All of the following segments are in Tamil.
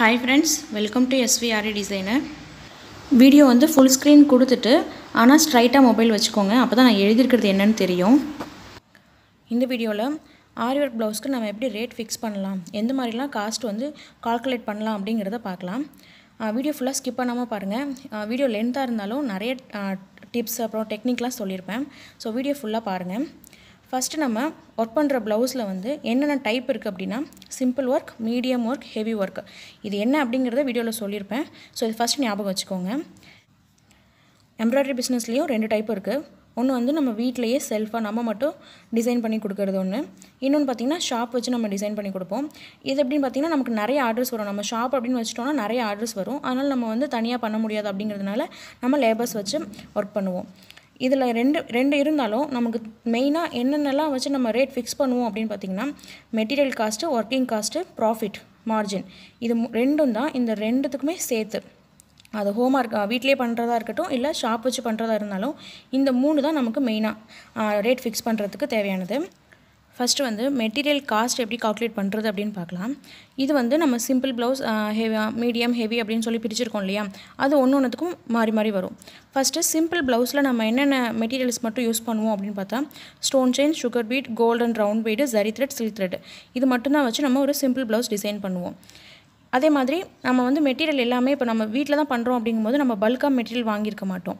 hi friends welcome to SVRE designer video வந்து ஃபுல் ஸ்க்ரீன் கொடுத்துட்டு ஆனால் ஸ்ட்ரைட்டாக மொபைல் வச்சுக்கோங்க அப்போ தான் நான் எழுதியிருக்கிறது என்னன்னு தெரியும் இந்த வீடியோவில் ஆரி ஒர்க் ப்ளவுஸ்க்கு நம்ம எப்படி ரேட் ஃபிக்ஸ் பண்ணலாம் எந்த மாதிரிலாம் காஸ்ட் வந்து கால்குலேட் பண்ணலாம் அப்படிங்கிறத பார்க்கலாம் வீடியோ ஃபுல்லாக ஸ்கிப் பண்ணாமல் பாருங்கள் வீடியோ லென்த்தாக இருந்தாலும் நிறைய டிப்ஸ் அப்புறம் டெக்னிக்லாம் சொல்லியிருப்பேன் ஸோ வீடியோ ஃபுல்லாக பாருங்கள் ஃபஸ்ட்டு நம்ம ஒர்க் பண்ணுற ப்ளவுஸில் வந்து என்னென்ன டைப் இருக்குது அப்படின்னா simple work medium work heavy work இது என்ன அப்படிங்கிறத வீடியோவில் சொல்லியிருப்பேன் ஸோ இது ஃபஸ்ட் ஞாபகம் வச்சுக்கோங்க எம்ப்ராய்டரி பிஸ்னஸ்லேயும் ரெண்டு டைப் இருக்குது ஒன்று வந்து நம்ம வீட்டிலையே செல்ஃபாக நம்ம மட்டும் டிசைன் பண்ணி கொடுக்குறது ஒன்று இன்னொன்று பார்த்திங்கன்னா ஷாப் வச்சு நம்ம டிசைன் பண்ணி கொடுப்போம் இது எப்படின்னு பார்த்திங்கன்னா நமக்கு நிறைய ஆர்டர்ஸ் வரும் நம்ம ஷாப் அப்படின்னு வச்சுட்டோம்னா நிறைய ஆர்டர்ஸ் வரும் அதனால் நம்ம வந்து தனியாக பண்ண முடியாது அப்படிங்கிறதுனால நம்ம லேபர்ஸ் வச்சு ஒர்க் பண்ணுவோம் இதில் ரெண்டு ரெண்டு இருந்தாலும் நமக்கு மெயினாக என்னென்னலாம் வச்சு நம்ம ரேட் ஃபிக்ஸ் பண்ணுவோம் அப்படின்னு பார்த்திங்கன்னா material cost working cost profit margin இது ரெண்டும் தான் இந்த ரெண்டுத்துக்குமே சேர்த்து அது ஹோம்ஒர்க் வீட்டிலே பண்ணுறதா இருக்கட்டும் இல்லை ஷாப் வச்சு பண்ணுறதா இருந்தாலும் இந்த மூணு தான் நமக்கு மெயினாக ரேட் ஃபிக்ஸ் பண்ணுறதுக்கு தேவையானது ஃபஸ்ட்டு வந்து மெட்டீரியல் காஸ்ட் எப்படி கால்குலேட் பண்ணுறது அப்படின்னு பார்க்கலாம் இது வந்து நம்ம சிம்பிள் ப்ளவுஸ் ஹெவியா மீடியம் ஹெவி அப்படின்னு சொல்லி பிரிச்சிருக்கோம் இல்லையா அது ஒன்று ஒன்றுத்துக்கும் மாறி மாறி வரும் ஃபஸ்ட்டு சிம்பிள் ப்ளவுஸில் நம்ம என்னென்ன மெட்டீரியல்ஸ் மட்டும் யூஸ் பண்ணுவோம் அப்படின்னு பார்த்தா stone chain sugar bead golden round bead zari thread silk thread இது மட்டும்தான் வச்சு நம்ம ஒரு சிம்பிள் ப்ளவுஸ் டிசைன் பண்ணுவோம் அதே மாதிரி நம்ம வந்து மெட்டீரியல் எல்லாமே இப்போ நம்ம வீட்டில் தான் பண்ணுறோம் அப்படிங்கும்போது நம்ம பல்காக மெட்டீரியல் வாங்கியிருக்க மாட்டோம்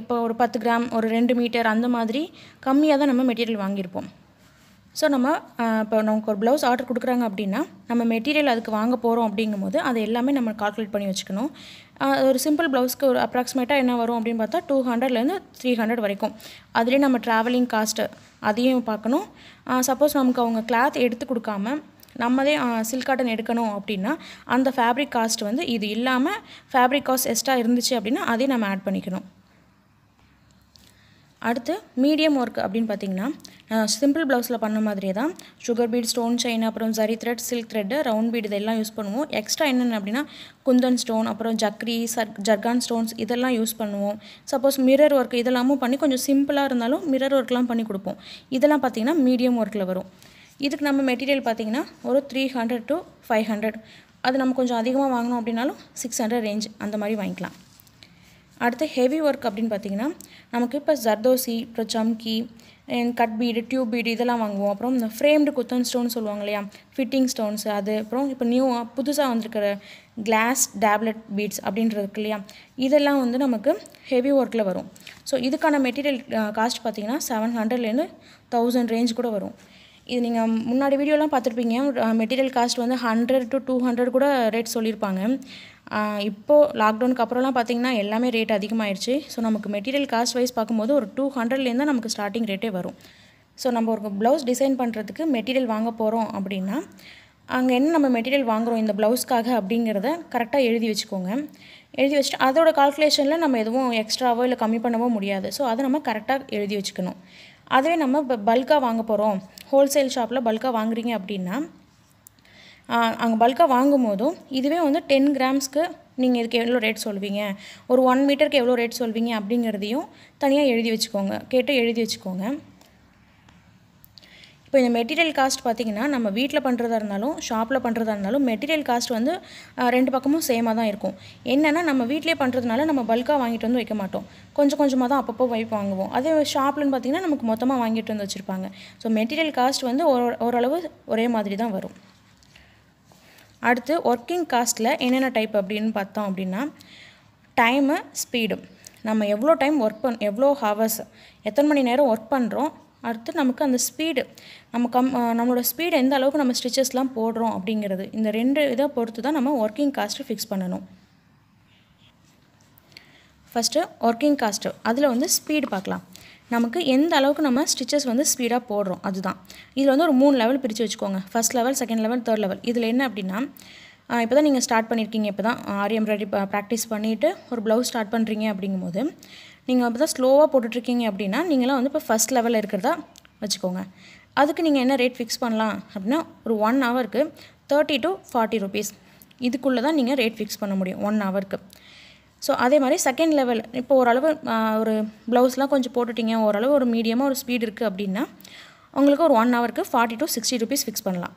இப்போ ஒரு பத்து கிராம் ஒரு ரெண்டு மீட்டர் அந்த மாதிரி கம்மியாக தான் நம்ம மெட்டீரியல் வாங்கியிருப்போம் ஸோ நம்ம இப்போ நமக்கு ஒரு ப்ளவுஸ் ஆர்டர் கொடுக்குறாங்க அப்படின்னா நம்ம மெட்டீரியல் அதுக்கு வாங்க போகிறோம் அப்படிங்கும் போது அது எல்லாமே நம்ம கால்குலேட் பண்ணி வச்சுக்கணும் ஒரு சிம்பிள் ப்ளவுஸ்க்கு ஒரு அப்ராக்சிமேட்டாக என்ன வரும் அப்படின்னு பார்த்தா டூ ஹண்ட்ரட்லேருந்து த்ரீ ஹண்ட்ரட் வரைக்கும் அதுலேயே நம்ம ட்ராவலிங் காஸ்ட்டு அதையும் பார்க்கணும் சப்போஸ் நமக்கு அவங்க கிளாத் எடுத்து கொடுக்காம நம்மதே சில்க் காட்டன் எடுக்கணும் அப்படின்னா அந்த ஃபேப்ரிக் காஸ்ட் வந்து இது இல்லாமல் ஃபேப்ரிக் காஸ்ட் எக்ஸ்ட்ரா இருந்துச்சு அப்படின்னா அதையும் நம்ம ஆட் பண்ணிக்கணும் அடுத்து மீடியம் ஒர்க் அப்படின்னு பார்த்தீங்கன்னா சிம்பிள் ப்ளவுஸில் பண்ண மாதிரியே தான் சுகர் பீட் ஸ்டோன் செயின் அப்புறம் zari thread silk thread round bead இதெல்லாம் யூஸ் பண்ணுவோம் எக்ஸ்ட்ரா என்னென்ன அப்படின்னா குந்தன் ஸ்டோன் அப்புறம் ஜக்ரி சர் ஜர்கான் ஸ்டோன்ஸ் இதெல்லாம் யூஸ் பண்ணுவோம் சப்போஸ் மிரர் ஒர்க் இதெல்லாமும் பண்ணி கொஞ்சம் சிம்பிளாக இருந்தாலும் மிரர் ஒர்க்லாம் பண்ணி கொடுப்போம் இதெல்லாம் பார்த்திங்கன்னா மீடியம் ஒர்க்கில் வரும் இதுக்கு நம்ம மெட்டீரியல் பார்த்திங்கன்னா ஒரு three hundred to five hundred அது நம்ம கொஞ்சம் அதிகமாக வாங்கினோம் அப்படின்னாலும் சிக்ஸ் ஹண்ட்ரட் ரேஞ்ச் அந்த மாதிரி வாங்கிக்கலாம் அடுத்து ஹெவி ஒர்க் அப்படின்னு பார்த்தீங்கன்னா நமக்கு இப்போ ஜர்தோசி அப்புறம் chamki cut bead tube bead இதெல்லாம் வாங்குவோம் அப்புறம் இந்த ஃப்ரேம்டு குத்தன் ஸ்டோன் சொல்லுவாங்க இல்லையா ஃபிட்டிங் ஸ்டோன்ஸ் அது அப்புறம் இப்போ நியூ புதுசாக வந்திருக்கிற கிளாஸ் டேப்லெட் பீட்ஸ் அப்படின்றது இல்லையா இதெல்லாம் வந்து நமக்கு ஹெவி ஒர்க்கில் வரும் ஸோ இதுக்கான மெட்டீரியல் காஸ்ட் பார்த்தீங்கன்னா செவன் ஹண்ட்ரட்லேருந்து தௌசண்ட் ரேஞ்ச் கூட வரும் இது நீங்கள் முன்னாடி வீடியோலாம் பார்த்துருப்பீங்க மெட்டீரியல் காஸ்ட் வந்து ஹண்ட்ரட் டு டூ ஹண்ட்ரட் கூட ரேட் சொல்லியிருப்பாங்க இப்போது லாக்டவுனுக்கு அப்புறம்லாம் பார்த்திங்கன்னா எல்லாமே ரேட் அதிகமாகிடுச்சு ஸோ நமக்கு மெட்டீரியல் காஸ்ட் வைஸ் பார்க்கும்போது ஒரு டூ ஹண்ட்ரட்லேருந்து நமக்கு ஸ்டார்டிங் ரேட்டே வரும் ஸோ நம்ம ஒரு ப்ளவுஸ் டிசைன் பண்ணுறதுக்கு மெட்டீரியல் வாங்க போகிறோம் அப்படின்னா அங்கே என்ன நம்ம மெட்டீரியல் வாங்குகிறோம் இந்த ப்ளவுஸ்க்காக அப்படிங்கிறத கரெக்டாக எழுதி வச்சுக்கோங்க எழுதி வச்சுட்டு அதோட கால்குலேஷனில் நம்ம எதுவும் எக்ஸ்ட்ராவோ இல்லை கம்மி பண்ணவோ முடியாது ஸோ அதை நம்ம கரெக்டாக எழுதி வச்சுக்கணும் அதுவே நம்ம இப்போ பல்காக வாங்க போகிறோம் ஹோல்சேல் ஷாப்பில் பல்காக வாங்குறீங்க அப்படின்னா அங்கே பல்காக வாங்கும் போதும் இதுவே வந்து டென் கிராம்ஸ்க்கு நீங்கள் இதுக்கு எவ்வளோ ரேட் சொல்வீங்க ஒரு ஒன் மீட்டருக்கு எவ்வளோ ரேட் சொல்வீங்க அப்படிங்கிறதையும் தனியாக எழுதி வச்சுக்கோங்க கேட்டு எழுதி வச்சுக்கோங்க இப்போ இந்த மெட்டீரியல் காஸ்ட் பார்த்திங்கன்னா நம்ம வீட்டில் பண்ணுறதா இருந்தாலும் ஷாப்பில் பண்ணுறதா இருந்தாலும் மெட்டீரியல் காஸ்ட் வந்து ரெண்டு பக்கமும் சேமாக தான் இருக்கும் என்னென்னா நம்ம வீட்டிலே பண்ணுறதுனால நம்ம பல்காக வாங்கிட்டு வந்து வைக்க மாட்டோம் கொஞ்சம் கொஞ்சமாக தான் அப்பப்போ வைப் வாங்குவோம் அதே ஷாப்லன்னு பார்த்திங்கன்னா நமக்கு மொத்தமாக வாங்கிட்டு வந்து வச்சுருப்பாங்க ஸோ மெட்டீரியல் காஸ்ட் வந்து ஓரளவு ஒரே மாதிரி தான் வரும் அடுத்து ஒர்க்கிங் காஸ்ட்டில் என்னென்ன டைப் அப்படின்னு பார்த்தோம் அப்படின்னா டைமு ஸ்பீடு நம்ம எவ்வளோ டைம் ஒர்க் பண் எவ்வளோ ஹவர்ஸ் எத்தனை மணி நேரம் ஒர்க் பண்ணுறோம் அடுத்து நமக்கு அந்த ஸ்பீடு நம்ம கம் நம்மளோட ஸ்பீடு எந்த அளவுக்கு நம்ம ஸ்டிச்சஸ்லாம் போடுறோம் அப்படிங்கிறது இந்த ரெண்டு இதை பொறுத்து தான் நம்ம ஒர்க்கிங் காஸ்ட்டு ஃபிக்ஸ் பண்ணணும் ஃபஸ்ட்டு ஒர்க்கிங் காஸ்ட்டு அதில் வந்து ஸ்பீடு பார்க்கலாம் நமக்கு எந்த அளவுக்கு நம்ம ஸ்டிச்சஸ் வந்து ஸ்பீடாக போடுறோம் அதுதான் இதில் வந்து ஒரு மூணு லெவல் பிரித்து வச்சுக்கோங்க first level second level third level இதில் என்ன அப்படின்னா இப்போ தான் நீங்கள் ஸ்டார்ட் பண்ணியிருக்கீங்க இப்போ தான் ஆரி எம்ப்ராய்டரி ப்ராக்டிஸ் பண்ணிவிட்டு ஒரு ப்ளவுஸ் ஸ்டார்ட் பண்ணுறீங்க அப்படிங்கும்போது நீங்கள் இப்போ தான் ஸ்லோவாக போட்டுட்ருக்கீங்க அப்படின்னா நீங்களாம் வந்து இப்போ ஃபஸ்ட் லெவலில் இருக்கிறதா வச்சுக்கோங்க அதுக்கு நீங்கள் என்ன ரேட் ஃபிக்ஸ் பண்ணலாம் அப்படின்னா ஒரு ஒன் ஹவருக்கு தேர்ட்டி டு ஃபார்ட்டி ருபீஸ் இதுக்குள்ளே தான் நீங்கள் ரேட் ஃபிக்ஸ் பண்ண முடியும் ஒன் ஹவருக்கு ஸோ அதே மாதிரி செகண்ட் லெவல் இப்போ ஓரளவு ஒரு ப்ளவுஸ்லாம் கொஞ்சம் போட்டுட்டிங்க ஓரளவு ஒரு மீடியமாக ஒரு ஸ்பீடு இருக்குது அப்படின்னா உங்களுக்கு ஒரு ஒன் ஹவருக்கு forty to sixty rupees fix பண்ணலாம்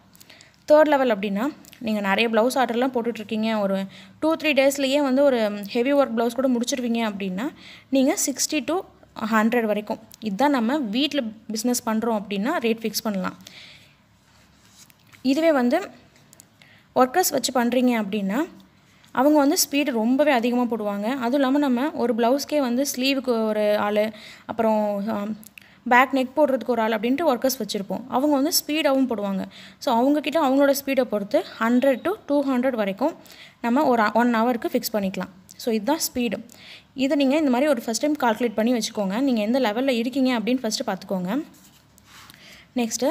தேர்ட் லெவல் அப்படின்னா நீங்கள் நிறைய ப்ளவுஸ் ஆர்டர்லாம் போட்டுட்ருக்கீங்க ஒரு டூ த்ரீ டேஸ்லேயே வந்து ஒரு ஹெவி ஒர்க் ப்ளவுஸ் கூட முடிச்சிருவீங்க அப்படின்னா நீங்கள் சிக்ஸ்டி டு ஹண்ட்ரட் வரைக்கும் இதுதான் நம்ம வீட்டில் பிஸ்னஸ் பண்ணுறோம் அப்படின்னா ரேட் ஃபிக்ஸ் பண்ணலாம் இதுவே வந்து ஒர்க்கர்ஸ் வச்சு பண்ணுறீங்க அப்படின்னா அவங்க வந்து ஸ்பீடு ரொம்பவே அதிகமாக போடுவாங்க அதுவும் இல்லாமல் நம்ம ஒரு ப்ளவுஸ்க்கே வந்து ஸ்லீவுக்கு ஒரு ஆள் அப்புறம் பேக் நெக் போடுறதுக்கு ஒரு ஆள் அப்படின்ட்டு ஒர்க்கர்ஸ் வச்சுருப்போம் அவங்க வந்து ஸ்பீடாகவும் போடுவாங்க ஸோ அவங்கக்கிட்ட அவங்களோட ஸ்பீடை பொறுத்து ஹண்ட்ரட் டு டூ ஹண்ட்ரட் வரைக்கும் நம்ம ஒரு ஒன் ஹவருக்கு ஃபிக்ஸ் பண்ணிக்கலாம் ஸோ இதுதான் ஸ்பீடு இதை நீங்கள் இந்த மாதிரி ஒரு ஃபஸ்ட் டைம் கால்குலேட் பண்ணி வச்சுக்கோங்க நீங்கள் எந்த லெவலில் இருக்கீங்க அப்படின்னு ஃபஸ்ட்டு பார்த்துக்கோங்க நெக்ஸ்ட்டு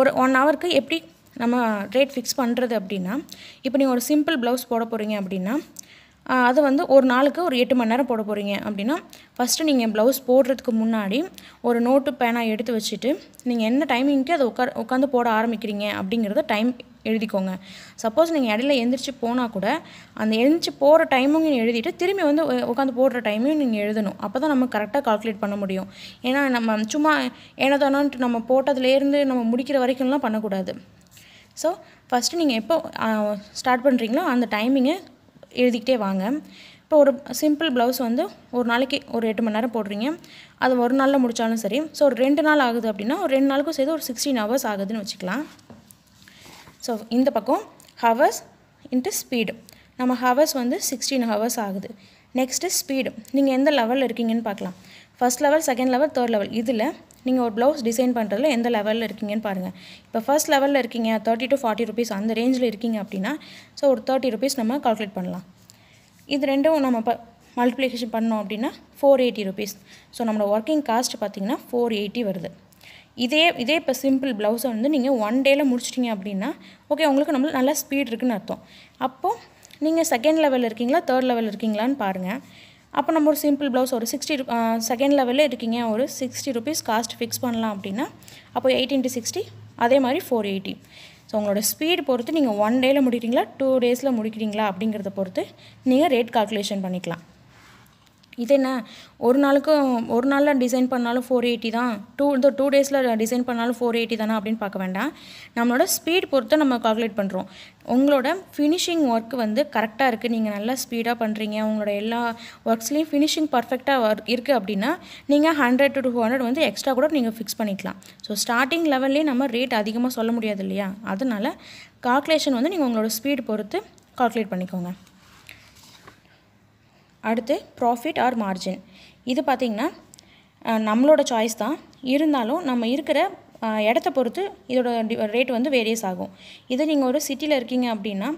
ஒரு ஒன் ஹவருக்கு எப்படி நம்ம ரேட் ஃபிக்ஸ் பண்ணுறது அப்படின்னா இப்போ நீங்கள் ஒரு சிம்பிள் ப்ளவுஸ் போட போகிறீங்க அப்படின்னா அது வந்து ஒரு நாளுக்கு ஒரு எட்டு மணி நேரம் போட போகிறீங்க அப்படின்னா ஃபஸ்ட்டு நீங்கள் ப்ளவுஸ் போடுறதுக்கு முன்னாடி ஒரு நோட்டு பேனாக எடுத்து வச்சுட்டு நீங்கள் என்ன டைமிங்க்கு அதை உட்கார் உட்காந்து போட ஆரம்பிக்கிறீங்க அப்படிங்கிறத டைம் எழுதிக்கோங்க சப்போஸ் நீங்கள் இடையில எழுந்திரிச்சு போனால் கூட அந்த எழுந்திரிச்சு போகிற டைமும் நீங்கள் எழுதிட்டு திரும்பி வந்து உட்காந்து போடுற டைமையும் நீங்கள் எழுதணும் அப்போ தான் நம்ம கரெக்டாக கால்குலேட் பண்ண முடியும் ஏன்னா நம்ம சும்மா தானோன்ட்டு நம்ம போட்டதுலேருந்து நம்ம முடிக்கிற வரைக்கும்லாம் பண்ணக்கூடாது ஸோ ஃபஸ்ட்டு நீங்கள் எப்போ ஸ்டார்ட் பண்ணுறீங்களோ அந்த டைமிங்கை எழுதிக்கிட்டே வாங்க இப்போ ஒரு சிம்பிள் ப்ளவுஸ் வந்து ஒரு நாளைக்கு ஒரு எட்டு மணி நேரம் போடுறீங்க அது ஒரு நாளில் முடித்தாலும் சரி ஸோ ஒரு ரெண்டு நாள் ஆகுது அப்படின்னா ஒரு ரெண்டு நாளுக்கும் சேர்த்து ஒரு சிக்ஸ்டீன் ஹவர்ஸ் ஆகுதுன்னு வச்சுக்கலாம் ஸோ இந்த பக்கம் ஹவர்ஸ் இன்ட்டு ஸ்பீடு நம்ம ஹவர்ஸ் வந்து சிக்ஸ்டீன் ஹவர்ஸ் ஆகுது நெக்ஸ்ட்டு ஸ்பீடு நீங்கள் எந்த லெவலில் இருக்கீங்கன்னு பார்க்கலாம் first level second level third level இதில் நீங்கள் ஒரு ப்ளவுஸ் டிசைன் பண்ணுறதுல எந்த லெவலில் இருக்கீங்கன்னு பாருங்கள் இப்போ ஃபஸ்ட் லெவலில் இருக்கீங்க தேர்ட்டி டு ஃபார்ட்டி ருபீஸ் அந்த ரேஞ்சில் இருக்கீங்க அப்படின்னா ஸோ ஒரு தேர்ட்டி ருபீஸ் நம்ம கால்குலேட் பண்ணலாம் இது ரெண்டும் நம்ம ப மல்டிப்ளிகேஷன் பண்ணோம் அப்படின்னா ஃபோர் எயிட்டி ருபீஸ் ஸோ நம்மளோட ஒர்க்கிங் காஸ்ட் பார்த்திங்கன்னா ஃபோர் எயிட்டி வருது இதே இதே இப்போ சிம்பிள் ப்ளவுஸை வந்து நீங்கள் ஒன் டேயில் முடிச்சிட்டிங்க அப்படின்னா ஓகே உங்களுக்கு நம்மளுக்கு நல்லா ஸ்பீட் இருக்குதுன்னு அர்த்தம் அப்போது நீங்கள் செகண்ட் லெவலில் இருக்கீங்களா தேர்ட் லெவலில் இருக்கீங்களான்னு பாருங்கள் அப்போ நம்ம ஒரு சிம்பிள் ப்ளவுஸ் ஒரு சிக்ஸ்டி செகண்ட் லெவலில் இருக்கீங்க ஒரு சிக்ஸ்டி ருபீஸ் காஸ்ட் ஃபிக்ஸ் பண்ணலாம் அப்படின்னா அப்போ எயிட்டின் டு சிக்ஸ்டி அதே மாதிரி ஃபோர் எயிட்டி ஸோ உங்களோட ஸ்பீடு பொறுத்து நீங்கள் ஒன் டேயில் முடிக்கிறீங்களா டூ டேஸில் முடிக்கிறீங்களா அப்படிங்கிறத பொறுத்து நீங்கள் ரேட் கால்குலேஷன் பண்ணிக்கலாம் இது என்ன ஒரு நாளுக்கும் ஒரு நாளில் டிசைன் பண்ணாலும் ஃபோர் எயிட்டி தான் டூ இந்த டூ டேஸில் டிசைன் பண்ணாலும் ஃபோர் எயிட்டி தானே அப்படின்னு பார்க்க வேண்டாம் நம்மளோட ஸ்பீட் பொறுத்து நம்ம கால்குலேட் பண்ணுறோம் உங்களோட ஃபினிஷிங் ஒர்க் வந்து கரெக்டாக இருக்குது நீங்கள் நல்லா ஸ்பீடாக பண்ணுறீங்க உங்களோட எல்லா ஒர்க்ஸ்லேயும் ஃபினிஷிங் பர்ஃபெக்டாக ஒர்க் இருக்குது அப்படின்னா நீங்கள் ஹண்ட்ரட் டு டூ ஹண்ட்ரட் வந்து எக்ஸ்ட்ரா கூட நீங்கள் ஃபிக்ஸ் பண்ணிக்கலாம் ஸோ ஸ்டார்டிங் லெவல்லே நம்ம ரேட் அதிகமாக சொல்ல முடியாது இல்லையா அதனால் கால்குலேஷன் வந்து நீங்கள் உங்களோட ஸ்பீட் பொறுத்து கால்குலேட் பண்ணிக்கோங்க அடுத்து ப்ராஃபிட் ஆர் மார்ஜின் இது பார்த்திங்கன்னா நம்மளோட சாய்ஸ் தான் இருந்தாலும் நம்ம இருக்கிற இடத்த பொறுத்து இதோட ரேட் வந்து வேரியஸ் ஆகும் இதே நீங்கள் ஒரு சிட்டியில் இருக்கீங்க அப்படின்னா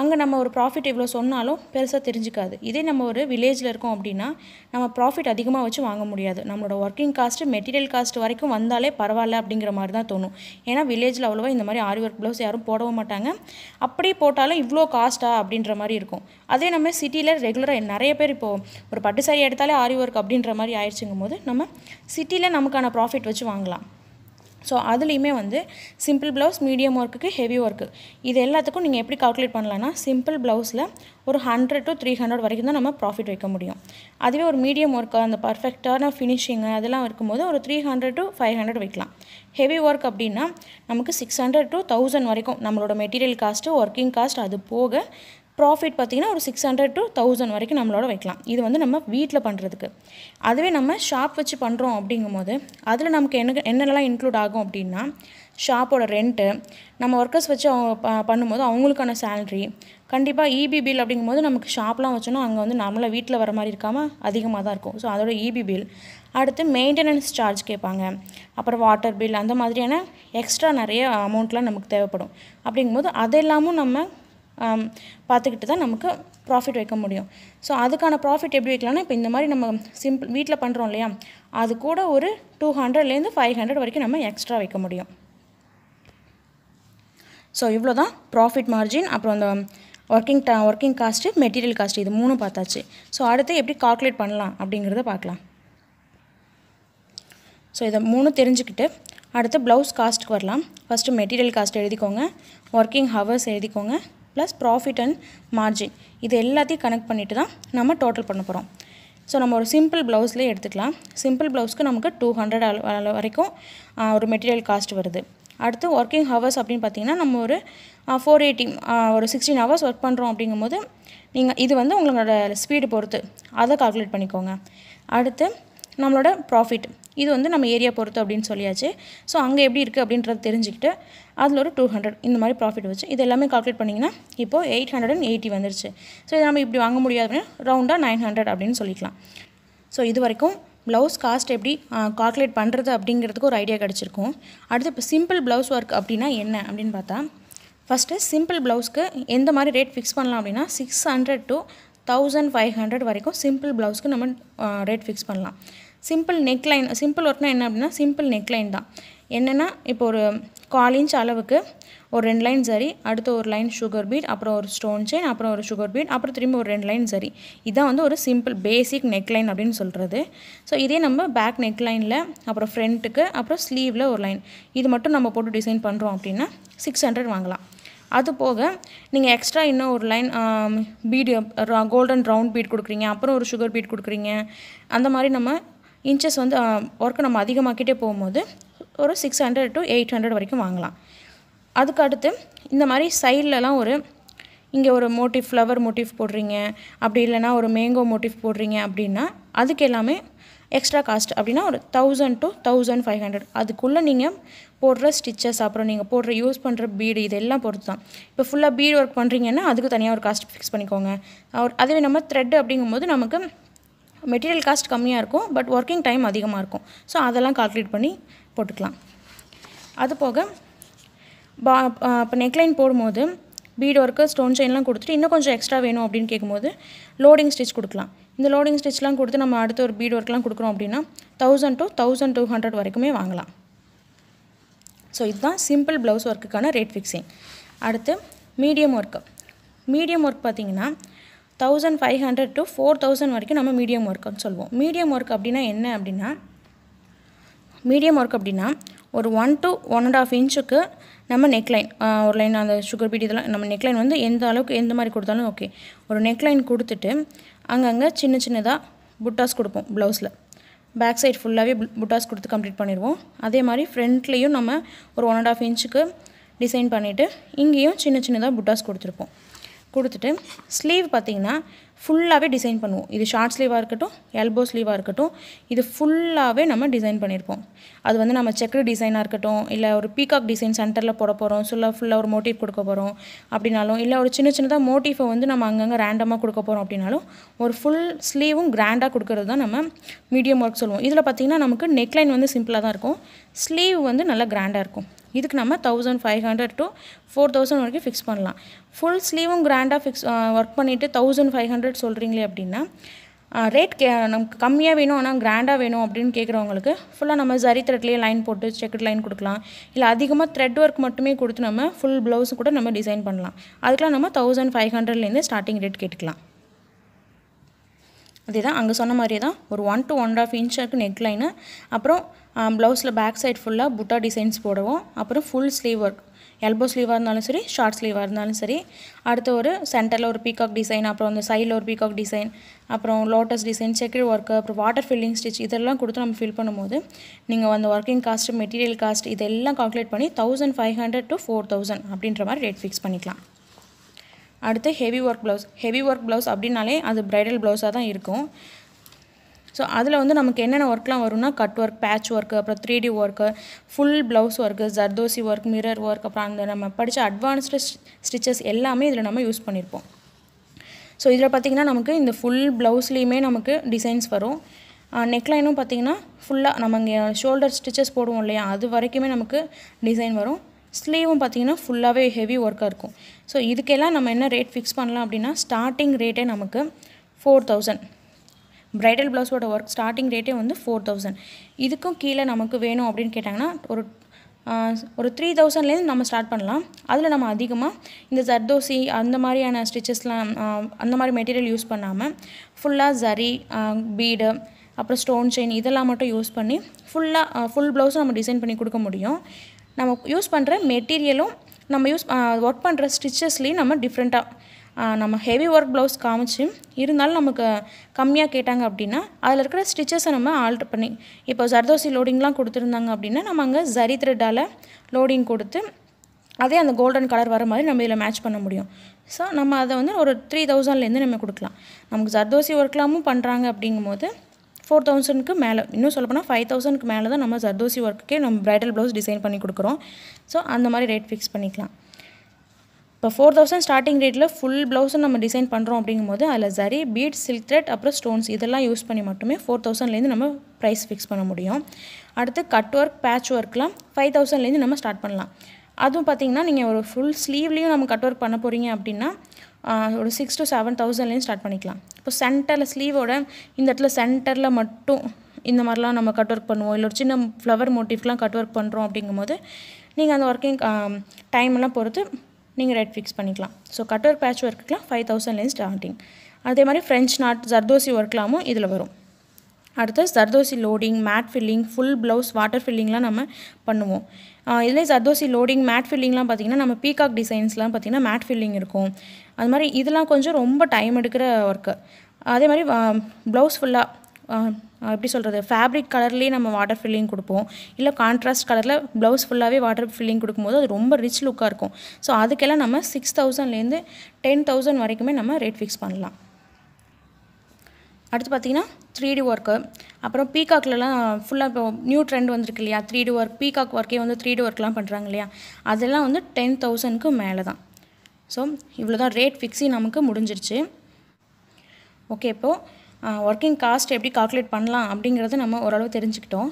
அங்கே நம்ம ஒரு ப்ராஃபிட் இவ்வளோ சொன்னாலும் பெருசாக தெரிஞ்சுக்காது இதே நம்ம ஒரு வில்லேஜில் இருக்கோம் அப்படின்னா நம்ம ப்ராஃபிட் அதிகமாக வச்சு வாங்க முடியாது நம்மளோட ஒர்க்கிங் காஸ்ட்டு மெட்டீரியல் காஸ்ட் வரைக்கும் வந்தாலே பரவாயில்ல அப்படிங்கிற மாதிரி தான் தோணும் ஏன்னா வில்லேஜில் அவ்வளோவா இந்த மாதிரி ஆரி ஒர்க் ப்ளவுஸ் யாரும் போடவும் மாட்டாங்க அப்படியே போட்டாலும் இவ்வளோ காஸ்ட்டா அப்படின்ற மாதிரி இருக்கும் அதே நம்ம சிட்டியில் ரெகுலராக நிறைய பேர் இப்போது ஒரு பட்டு சாரி எடுத்தாலே ஆரி ஒர்க் அப்படின்ற மாதிரி ஆயிடுச்சுங்கும் போது நம்ம சிட்டியில் நமக்கான ப்ராஃபிட் வச்சு வாங்கலாம் ஸோ அதுலேயுமே வந்து சிம்பிள் ப்ளவுஸ் மீடியம் ஒர்க்குக்கு ஹெவி ஒர்க்கு இது எல்லாத்துக்கும் நீங்கள் எப்படி கால்குலேட் பண்ணலான்னா சிம்பிள் ப்ளவுஸில் ஒரு ஹண்ட்ரட் டு த்ரீ ஹண்ட்ரட் வரைக்கும் தான் நம்ம ப்ராஃபிட் வைக்க முடியும் அதுவே ஒரு மீடியம் ஒர்க்கு அந்த பர்ஃபெக்டான ஃபினிஷிங்கு அதெல்லாம் இருக்கும்போது ஒரு three hundred to five hundred வைக்கலாம் ஹெவி ஒர்க் அப்படின்னா நமக்கு சிக்ஸ் ஹண்ட்ரட் டு தௌசண்ட் வரைக்கும் நம்மளோட மெட்டீரியல் காஸ்ட்டு ஒர்க்கிங் காஸ்ட் அது போக ப்ராஃபிட் பார்த்திங்கன்னா ஒரு சிக்ஸ் ஹண்ட்ரட் டு தௌசண்ட் வரைக்கும் நம்மளோட வைக்கலாம் இது வந்து நம்ம வீட்டில் பண்ணுறதுக்கு அதுவே நம்ம ஷாப் வச்சு பண்ணுறோம் அப்படிங்கும் போது அதில் நமக்கு என்ன என்னென்னலாம் இன்க்ளூட் ஆகும் அப்படின்னா ஷாப்போட ரெண்ட்டு நம்ம ஒர்க்கர்ஸ் வச்சு அவங்க ப பண்ணும்போது அவங்களுக்கான சேல்ரி கண்டிப்பாக இபி e பில் அப்படிங்கும்போது நமக்கு ஷாப்லாம் வச்சோன்னா அங்கே வந்து நார்மலாக வீட்டில் வர மாதிரி இருக்காமல் அதிகமாக தான் இருக்கும் ஸோ அதோட இபி e பில் அடுத்து மெயின்டெனன்ஸ் சார்ஜ் கேட்பாங்க அப்புறம் வாட்டர் பில் அந்த மாதிரியான எக்ஸ்ட்ரா நிறைய அமௌண்ட்லாம் நமக்கு தேவைப்படும் அப்படிங்கும்போது அதெல்லாமும் நம்ம பார்த்துக்கிட்டு தான் நமக்கு ப்ராஃபிட் வைக்க முடியும் ஸோ அதுக்கான ப்ராஃபிட் எப்படி வைக்கலாம்னா இப்போ இந்த மாதிரி நம்ம சிம்பிள் வீட்டில் பண்ணுறோம் இல்லையா அது கூட ஒரு டூ ஹண்ட்ரட்லேருந்து ஃபைவ் ஹண்ட்ரட் வரைக்கும் நம்ம எக்ஸ்ட்ரா வைக்க முடியும் ஸோ இவ்வளோ தான் ப்ராஃபிட் மார்ஜின் அப்புறம் அந்த ஒர்க்கிங் டா ஒர்க்கிங் காஸ்ட்டு மெட்டீரியல் காஸ்ட்டு இது மூணும் பார்த்தாச்சு ஸோ அடுத்து எப்படி கால்குலேட் பண்ணலாம் அப்படிங்கிறத பார்க்கலாம் ஸோ இதை மூணு தெரிஞ்சுக்கிட்டு அடுத்து ப்ளவுஸ் காஸ்ட்டுக்கு வரலாம் ஃபஸ்ட்டு மெட்டீரியல் காஸ்ட் எழுதிக்கோங்க ஒர்க்கிங் ஹவர்ஸ் எழுதிக்கோங்க ப்ளஸ் ப்ராஃபிட் அண்ட் மார்ஜின் இது எல்லாத்தையும் கனெக்ட் பண்ணிட்டு தான் நம்ம டோட்டல் பண்ண போகிறோம் ஸோ நம்ம ஒரு சிம்பிள் ப்ளவுஸ்லேயே எடுத்துக்கலாம் சிம்பிள் ப்ளவுஸ்க்கு நமக்கு டூ ஹண்ட்ரட் வரைக்கும் ஒரு மெட்டீரியல் காஸ்ட் வருது அடுத்து ஒர்க்கிங் ஹவர்ஸ் அப்படின்னு பார்த்தீங்கன்னா நம்ம ஒரு ஃபோர் எயிட்டி ஒரு சிக்ஸ்டீன் ஹவர்ஸ் ஒர்க் பண்ணுறோம் அப்படிங்கும் போது நீங்கள் இது வந்து உங்களோட ஸ்பீடு பொறுத்து அதை கால்குலேட் பண்ணிக்கோங்க அடுத்து நம்மளோட ப்ராஃபிட் இது வந்து நம்ம ஏரியா பொறுத்து அப்படின்னு சொல்லியாச்சு ஸோ அங்கே எப்படி இருக்குது அப்படின்றத தெரிஞ்சுக்கிட்டு அதில் ஒரு டூ ஹண்ட்ரட் இந்த மாதிரி ப்ராஃபிட் வச்சு இது எல்லாமே கால்குலேட் பண்ணிங்கன்னா இப்போது எயிட் ஹண்ட்ரட் அண்ட் எயிட்டி வந்துருச்சு ஸோ இதை நம்ம இப்படி வாங்க முடியாது அப்படின்னா ரவுண்டாக நைன் ஹண்ட்ரட் அப்படின்னு சொல்லிக்கலாம் ஸோ இது வரைக்கும் ப்ளவுஸ் காஸ்ட் எப்படி கால்குலேட் பண்ணுறது அப்படிங்கிறதுக்கு ஒரு ஐடியா கிடச்சிருக்கும் அடுத்து இப்போ சிம்பிள் ப்ளவுஸ் ஒர்க் அப்படின்னா என்ன அப்படின்னு பார்த்தா ஃபஸ்ட்டு சிம்பிள் ப்ளவுஸ்க்கு எந்த மாதிரி ரேட் ஃபிக்ஸ் பண்ணலாம் அப்படின்னா six hundred to thousand five hundred வரைக்கும் சிம்பிள் ப்ளவுஸ்க்கு நம்ம ரேட் ஃபிக்ஸ் பண்ணலாம் சிம்பிள் நெக்லைன் சிம்பிள் ஒர்க்னா என்ன அப்படின்னா சிம்பிள் நெக்லைன் தான் என்னென்னா இப்போ ஒரு கால் இன்ச் அளவுக்கு ஒரு ரெண்டு லைன் சரி அடுத்து ஒரு லைன் சுகர் பீட் அப்புறம் ஒரு ஸ்டோன் செயின் அப்புறம் ஒரு சுகர் பீட் அப்புறம் திரும்பி ஒரு ரெண்டு லைன் சரி இதான் வந்து ஒரு சிம்பிள் பேசிக் நெக்லைன் அப்படின்னு சொல்கிறது ஸோ இதே நம்ம பேக் நெக்லைனில் அப்புறம் ஃப்ரண்ட்டுக்கு அப்புறம் ஸ்லீவில் ஒரு லைன் இது மட்டும் நம்ம போட்டு டிசைன் பண்ணுறோம் அப்படின்னா சிக்ஸ் ஹண்ட்ரட் வாங்கலாம் அது போக நீங்கள் எக்ஸ்ட்ரா இன்னும் ஒரு line bead golden round bead கொடுக்குறீங்க அப்புறம் ஒரு சுகர் பீட் கொடுக்குறீங்க அந்த மாதிரி நம்ம இன்ச்சஸ் வந்து ஒர்க்கை நம்ம அதிகமாக்கிட்டே போகும்போது ஒரு six hundred to eight hundred வரைக்கும் வாங்கலாம் அதுக்கு அடுத்து இந்த மாதிரி சைட்லலாம் ஒரு இங்கே ஒரு மோட்டிவ் ஃப்ளவர் மோட்டிவ் போடுறீங்க அப்படி இல்லைனா ஒரு மேங்கோ மோட்டிவ் போடுறீங்க அப்படின்னா அதுக்கு எல்லாமே எக்ஸ்ட்ரா காஸ்ட் அப்படின்னா ஒரு thousand to thousand five hundred அதுக்குள்ளே நீங்கள் போடுற ஸ்டிச்சஸ் அப்புறம் நீங்கள் போடுற யூஸ் பண்ணுற பீடு இதெல்லாம் பொறுத்து தான் இப்போ ஃபுல்லாக பீடு ஒர்க் பண்ணுறீங்கன்னா அதுக்கு தனியாக ஒரு காஸ்ட் ஃபிக்ஸ் பண்ணிக்கோங்க அவர் அதுவே நம்ம த்ரெட் அப்படிங்கும்போது நமக்கு மெட்டீரியல் காஸ்ட் கம்மியாக இருக்கும் பட் ஒர்க்கிங் டைம் அதிகமாக இருக்கும் ஸோ அதெல்லாம் கால்குலேட் பண்ணி போட்டுக்கலாம் அது போக பா இப்போ நெக்லைன் போடும்போது பீட் ஒர்க்கு ஸ்டோன் செயின்லாம் கொடுத்துட்டு இன்னும் கொஞ்சம் எக்ஸ்ட்ரா வேணும் அப்படின்னு கேட்கும்போது லோடிங் ஸ்டிச் கொடுக்கலாம் இந்த லோடிங் ஸ்டிச்லாம் கொடுத்து நம்ம அடுத்த ஒரு பீட் ஒர்க்லாம் கொடுக்குறோம் அப்படின்னா thousand to thousand two hundred வரைக்குமே வாங்கலாம் ஸோ இதுதான் சிம்பிள் ப்ளவுஸ் ஒர்க்குக்கான ரேட் ஃபிக்ஸிங் அடுத்து மீடியம் ஒர்க்கு மீடியம் ஒர்க் பார்த்திங்கன்னா thousand five hundred to four thousand வரைக்கும் நம்ம மீடியம் ஒர்க்குன்னு சொல்லுவோம் மீடியம் ஒர்க் அப்படின்னா என்ன அப்படின்னா மீடியம் ஒர்க் அப்படின்னா ஒரு one to one and half இன்ச்சுக்கு நம்ம நெக்லைன் ஒரு லைன் அந்த சுகர் பீட் இதெல்லாம் நம்ம நெக்லைன் வந்து எந்த அளவுக்கு எந்த மாதிரி கொடுத்தாலும் ஓகே ஒரு நெக்லைன் கொடுத்துட்டு அங்கங்கே சின்ன சின்னதாக புட்டாஸ் கொடுப்போம் ப்ளவுஸில் பேக் சைட் ஃபுல்லாகவே புட்டாஸ் கொடுத்து கம்ப்ளீட் பண்ணிடுவோம் அதே மாதிரி ஃப்ரண்ட்லேயும் நம்ம ஒரு ஒன் அண்ட் ஆஃப் இன்ச்சுக்கு டிசைன் பண்ணிவிட்டு இங்கேயும் சின்ன சின்னதாக புட்டாஸ் கொடுத்துருப்போம் கொடுத்துட்டு ஸ்லீவ் பார்த்தீங்கன்னா ஃபுல்லாகவே டிசைன் பண்ணுவோம் இது ஷார்ட் ஸ்லீவாக இருக்கட்டும் எல்போ ஸ்லீவாக இருக்கட்டும் இது ஃபுல்லாகவே நம்ம டிசைன் பண்ணியிருப்போம் அது வந்து நம்ம செக்கர் டிசைனாக இருக்கட்டும் இல்லை ஒரு பீகாக் டிசைன் சென்டரில் போட போகிறோம் சொல்ல ஃபுல்லாக ஒரு மோட்டிவ் கொடுக்க போகிறோம் அப்படின்னாலும் இல்லை ஒரு சின்ன சின்னதாக மோட்டிஃபை வந்து நம்ம அங்கங்கே ரேண்டமாக கொடுக்க போகிறோம் அப்படின்னாலும் ஒரு ஃபுல் ஸ்லீவும் கிராண்டாக கொடுக்கறது தான் நம்ம மீடியம் ஒர்க் சொல்லுவோம் இதில் பார்த்திங்கன்னா நமக்கு நெக்லைன் வந்து சிம்பிளாக தான் இருக்கும் ஸ்லீவ் வந்து நல்லா கிராண்டாக இருக்கும் இதுக்கு நம்ம thousand five hundred to four thousand வரைக்கும் ஃபிக்ஸ் பண்ணலாம் ஃபுல் ஸ்லீவும் கிராண்டாக ஃபிக்ஸ் ஒர்க் பண்ணிவிட்டு தௌசண்ட் ஃபைவ் ஹண்ட்ரட் சொல்கிறீங்களே அப்படின்னா ரேட் கே நமக்கு கம்மியாக வேணும் ஆனால் கிராண்டாக வேணும் அப்படின்னு கேட்குறவங்களுக்கு ஃபுல்லாக நம்ம ஜரி த்ரெட்லேயே லைன் போட்டு செக்கட் லைன் கொடுக்கலாம் இல்லை அதிகமாக த்ரெட் ஒர்க் மட்டுமே கொடுத்து நம்ம ஃபுல் ப்ளவுஸ் கூட நம்ம டிசைன் பண்ணலாம் அதுக்கெலாம் நம்ம தௌசண்ட் ஃபைவ் ஹண்ட்ரட்லேருந்து ஸ்டார்டிங் ரேட் கேட்டுக்கலாம் அதே தான் அங்கே சொன்ன மாதிரியே தான் ஒரு ஒன் டு ஒன் ஆஃப் இன்ச்சுக்கு நெக் லைனு அப்புறம் ப்ளவுஸில் பேக் சைட் ஃபுல்லாக புட்டா டிசைன்ஸ் போடுவோம் அப்புறம் ஃபுல் ஸ்லீவ் ஒர்க் எல்போ ஸ்லீவாக இருந்தாலும் சரி ஷார்ட் ஸ்லீவாக இருந்தாலும் சரி அடுத்து ஒரு சென்டரில் ஒரு பீகாக் டிசைன் அப்புறம் அந்த சைடில் ஒரு பீகாக் டிசைன் அப்புறம் லோட்டஸ் டிசைன் செக்கில் ஒர்க்கு அப்புறம் வாட்டர் ஃபில்லிங் ஸ்டிச் இதெல்லாம் கொடுத்து நம்ம ஃபில் பண்ணும்போது நீங்கள் அந்த ஒர்க்கிங் காஸ்ட் மெட்டீரியல் காஸ்ட் இதெல்லாம் கால்குலேட் பண்ணி thousand five hundred to four thousand அப்படின்ற மாதிரி ரேட் ஃபிக்ஸ் பண்ணிக்கலாம் அடுத்து heavy work blouse heavy work blouse அப்படின்னாலே அது ப்ரைடல் ப்ளவுஸாக தான் இருக்கும் ஸோ அதில் வந்து நமக்கு என்னென்ன ஒர்க்லாம் வரும்னா கட் ஒர்க் பேட்ச் ஒர்க்கு அப்புறம் three D work full blouse work zardozi work mirror work அப்புறம் அந்த நம்ம படித்த அட்வான்ஸ்டு ஸ்டிச்சஸ் எல்லாமே இதில் நம்ம யூஸ் பண்ணியிருப்போம் ஸோ இதில் பார்த்திங்கன்னா நமக்கு இந்த ஃபுல் ப்ளவுஸ்லேயுமே நமக்கு டிசைன்ஸ் வரும் நெக்லைனும் பார்த்திங்கன்னா ஃபுல்லாக நம்ம இங்கே ஷோல்டர் ஸ்டிச்சஸ் போடுவோம் இல்லையா அது வரைக்குமே நமக்கு டிசைன் வரும் ஸ்லீவும் பார்த்திங்கன்னா ஃபுல்லாகவே ஹெவி ஒர்க்காக இருக்கும் ஸோ இதுக்கெல்லாம் நம்ம என்ன ரேட் ஃபிக்ஸ் பண்ணலாம் அப்படின்னா ஸ்டார்டிங் ரேட்டே நமக்கு ஃபோர் தௌசண்ட் ப்ரைடல் ப்ளவுஸோட ஒர்க் ஸ்டார்டிங் ரேட்டே வந்து ஃபோர் தௌசண்ட் இதுக்கும் கீழே நமக்கு வேணும் அப்படின்னு கேட்டாங்கன்னா ஒரு ஒரு த்ரீ தௌசண்ட்லேருந்து நம்ம ஸ்டார்ட் பண்ணலாம் அதில் நம்ம அதிகமாக இந்த ஜர்தோசி அந்த மாதிரியான ஸ்டிச்சஸ்லாம் அந்த மாதிரி மெட்டீரியல் யூஸ் பண்ணாமல் ஃபுல்லாக ஜரி பீடு அப்புறம் ஸ்டோன் செயின் இதெல்லாம் மட்டும் யூஸ் பண்ணி ஃபுல்லாக ஃபுல் ப்ளவுஸும் நம்ம டிசைன் பண்ணி கொடுக்க முடியும் நம்ம யூஸ் பண்ணுற மெட்டீரியலும் நம்ம யூஸ் ஒர்க் பண்ணுற ஸ்டிச்சஸ்லேயும் நம்ம டிஃப்ரெண்ட்டாக நம்ம ஹெவி ஒர்க் ப்ளவுஸ் காமிச்சு இருந்தாலும் நமக்கு கம்மியாக கேட்டாங்க அப்படின்னா அதில் இருக்கிற ஸ்டிச்சஸை நம்ம ஆல்ட்ரு பண்ணி இப்போ ஜர்தோசி லோடிங்லாம் கொடுத்துருந்தாங்க அப்படின்னா நம்ம அங்கே ஜரி த்ரெட்டால் லோடிங் கொடுத்து அதே அந்த கோல்டன் கலர் வர மாதிரி நம்ம இதில் மேட்ச் பண்ண முடியும் ஸோ நம்ம அதை வந்து ஒரு த்ரீ தௌசண்ட்லேருந்து நம்ம கொடுக்கலாம் நமக்கு ஜர்தோசி ஒர்க்லாமும் பண்ணுறாங்க அப்படிங்கும்போது ஃபோர் தௌசண்ட்க்கு மேலே இன்னும் சொல்லப்போனால் ஃபைவ் தௌசண்ட்க்கு மேலே தான் நம்ம ஜர்தோசி ஒர்க்குக்கே நம்ம ப்ரைடல் ப்ளவுஸ் டிசைன் பண்ணி கொடுக்குறோம் ஸோ அந்த மாதிரி ரேட் ஃபிக்ஸ் பண்ணிக்கலாம் இப்போ ஃபோர் தௌசண்ட் ஸ்டார்டிங் ரேட்டில் ஃபுல் ப்ளவுஸும் நம்ம டிசைன் பண்ணுறோம் அப்படிங்கும் போது அதில் சரி பீட் சில்க் த்ரெட் அப்புறம் ஸ்டோன்ஸ் இதெல்லாம் யூஸ் பண்ணி மட்டுமே ஃபோர் தௌசண்ட்லேருந்து நம்ம ப்ரைஸ் ஃபிக்ஸ் பண்ண முடியும் அடுத்து கட் ஒர்க் பேட்ச் ஒர்க்லாம் ஃபைவ் தௌசண்ட்லேருந்து நம்ம ஸ்டார்ட் பண்ணலாம் அதுவும் பார்த்திங்கன்னா நீங்கள் ஒரு ஃபுல் ஸ்லீவ்லேயும் நம்ம கட் ஒர்க் பண்ண போகிறீங்க அப்படின்னா ஒரு சிக்ஸ் டு செவன் தௌசண்ட்லேருந்து ஸ்டார்ட் பண்ணிக்கலாம் இப்போ சென்டரில் ஸ்லீவோட இந்த இடத்துல சென்டரில் மட்டும் இந்த மாதிரிலாம் நம்ம கட் ஒர்க் பண்ணுவோம் இல்லை ஒரு சின்ன ஃப்ளவர் மோட்டிவ்லாம் கட் ஒர்க் பண்ணுறோம் அப்படிங்கும்போது நீங்கள் அந்த ஒர்க்கிங் டைம்லாம் பொறுத்து நீங்கள் ரேட் ஃபிக்ஸ் பண்ணிக்கலாம் ஸோ கட் ஒர்க் பேட்ச் ஒர்க்குலாம் ஃபைவ் தௌசண்ட்லேருந்து ஸ்டார்டிங் அதே மாதிரி ஃப்ரெஞ்ச் நாட் ஜர்தோசி ஒர்க்லாமும் இதில் வரும் அடுத்து zardozi loading mat filling full blouse water ஃபில்லிங்லாம் நம்ம பண்ணுவோம் இதிலே ஜர்தோசி லோடிங் மேட் ஃபில்லிங்லாம் பார்த்திங்கன்னா நம்ம பீகாக் டிசைன்ஸ்லாம் பார்த்திங்கன்னா மேட் ஃபில்லிங் இருக்கும் அது மாதிரி இதெல்லாம் கொஞ்சம் ரொம்ப டைம் எடுக்கிற ஒர்க்கு அதே மாதிரி ப்ளவுஸ் ஃபுல்லாக எப்படி சொல்கிறது ஃபேப்ரிக் கலர்லேயே நம்ம வாட்டர் ஃபில்லிங் கொடுப்போம் இல்லை கான்ட்ராஸ்ட் கலரில் ப்ளவுஸ் ஃபுல்லாகவே வாட்டர் ஃபில்லிங் கொடுக்கும்போது அது ரொம்ப ரிச் லுக்காக இருக்கும் ஸோ அதுக்கெல்லாம் நம்ம சிக்ஸ் தௌசண்ட்லேருந்து டென் தௌசண்ட் வரைக்குமே நம்ம ரேட் ஃபிக்ஸ் பண்ணலாம் அடுத்து பார்த்திங்கன்னா த்ரீ டி ஒர்க்கு அப்புறம் பீகாக்லலாம் ஃபுல்லாக இப்போ நியூ ட்ரெண்ட் வந்திருக்கு இல்லையா த்ரீ டி ஒர்க் பீகாக் ஒர்க்கே வந்து த்ரீ டி ஒர்க்லாம் பண்ணுறாங்க இல்லையா அதெல்லாம் வந்து டென் தௌசண்ட்க்கு மேலே தான் ஸோ இவ்வளோ தான் ரேட் ஃபிக்ஸி நமக்கு முடிஞ்சிருச்சு ஓகே இப்போது ஒர்க்கிங் காஸ்ட் எப்படி கால்குலேட் பண்ணலாம் அப்படிங்கிறத நம்ம ஓரளவு தெரிஞ்சுக்கிட்டோம்